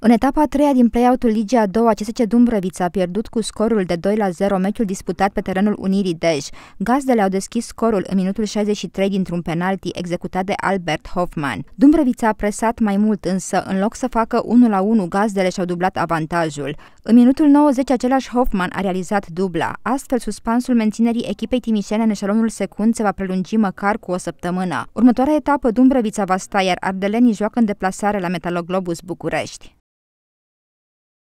În etapa a treia din play-out-ul Ligii a doua, CSC Dumbrăvița a pierdut cu scorul de 2 la 0 meciul disputat pe terenul Unirii Dej. Gazdele au deschis scorul în minutul 63 dintr-un penalti executat de Albert Hoffman. Dumbrăvița a presat mai mult, însă în loc să facă 1 la 1, gazdele și-au dublat avantajul. În minutul 90, același Hoffman a realizat dubla. Astfel, suspansul menținerii echipei timișene în eșalonul secund se va prelungi măcar cu o săptămână. Următoarea etapă, Dumbrăvița va sta, iar ardelenii joacă în deplasare la Metaloglobus București.